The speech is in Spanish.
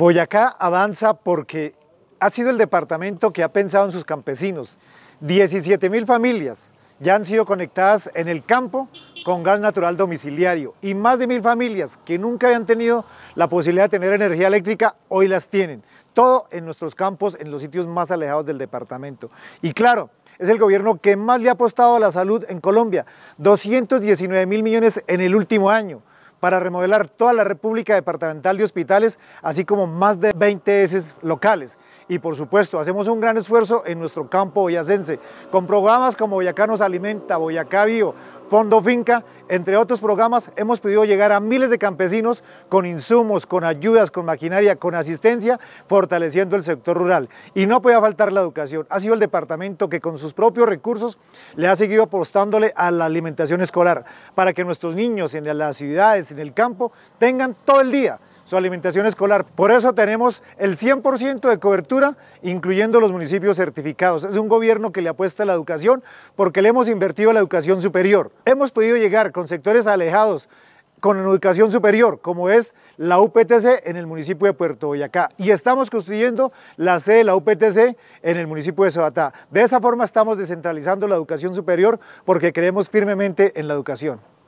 Boyacá avanza porque ha sido el departamento que ha pensado en sus campesinos. 17 mil familias ya han sido conectadas en el campo con gas natural domiciliario y más de mil familias que nunca habían tenido la posibilidad de tener energía eléctrica hoy las tienen. Todo en nuestros campos, en los sitios más alejados del departamento. Y claro, es el gobierno que más le ha apostado a la salud en Colombia, 219 mil millones en el último año para remodelar toda la República Departamental de Hospitales, así como más de 20 S locales. Y por supuesto, hacemos un gran esfuerzo en nuestro campo boyacense, con programas como Boyacá nos alimenta, Boyacá Vivo, Fondo Finca, entre otros programas, hemos podido llegar a miles de campesinos con insumos, con ayudas, con maquinaria, con asistencia, fortaleciendo el sector rural. Y no puede faltar la educación. Ha sido el departamento que con sus propios recursos le ha seguido apostándole a la alimentación escolar, para que nuestros niños en las ciudades, en el campo, tengan todo el día su alimentación escolar. Por eso tenemos el 100% de cobertura, incluyendo los municipios certificados. Es un gobierno que le apuesta a la educación porque le hemos invertido a la educación superior. Hemos podido llegar con sectores alejados con educación superior, como es la UPTC en el municipio de Puerto Boyacá. Y estamos construyendo la sede de la UPTC en el municipio de Sobatá. De esa forma estamos descentralizando la educación superior porque creemos firmemente en la educación.